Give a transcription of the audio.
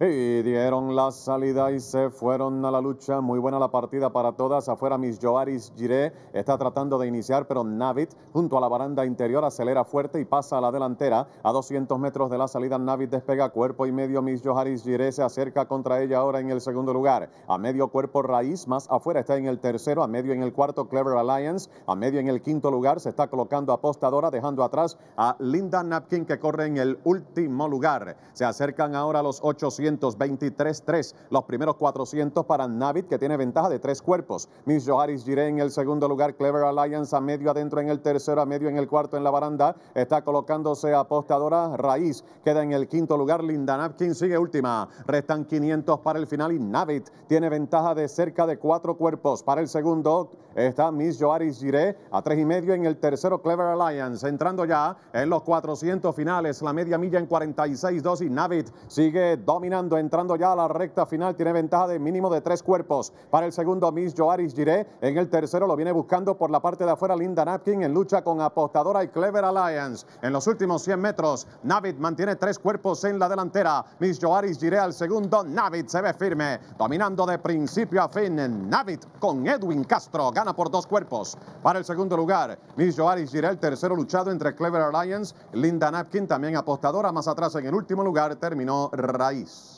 Y dieron la salida y se fueron a la lucha. Muy buena la partida para todas. Afuera Miss Joaris Giré está tratando de iniciar, pero Navit junto a la baranda interior acelera fuerte y pasa a la delantera. A 200 metros de la salida Navit despega cuerpo y medio. Miss Joaris Giré se acerca contra ella ahora en el segundo lugar. A medio cuerpo Raíz, más afuera está en el tercero, a medio en el cuarto Clever Alliance, a medio en el quinto lugar se está colocando apostadora dejando atrás a Linda Napkin que corre en el último lugar. Se acercan ahora los 800 23 3 Los primeros 400 para Navit que tiene ventaja de tres cuerpos. Miss Joharis Giré en el segundo lugar. Clever Alliance a medio adentro en el tercero, a medio en el cuarto en la baranda. Está colocándose apostadora Raíz. Queda en el quinto lugar. Linda Napkin sigue última. Restan 500 para el final y Navit tiene ventaja de cerca de cuatro cuerpos. Para el segundo está Miss Joharis Giré a tres y medio en el tercero Clever Alliance. Entrando ya en los 400 finales, la media milla en 46-2 y Navit sigue dominando entrando ya a la recta final, tiene ventaja de mínimo de tres cuerpos. Para el segundo, Miss Joaris Giré. En el tercero lo viene buscando por la parte de afuera Linda Napkin en lucha con apostadora y Clever Alliance. En los últimos 100 metros, Navid mantiene tres cuerpos en la delantera. Miss Joaris Giré al segundo, Navid se ve firme, dominando de principio a fin. Navid con Edwin Castro gana por dos cuerpos. Para el segundo lugar, Miss Joaris Giré, el tercero luchado entre Clever Alliance, Linda Napkin también apostadora. Más atrás en el último lugar terminó Raíz.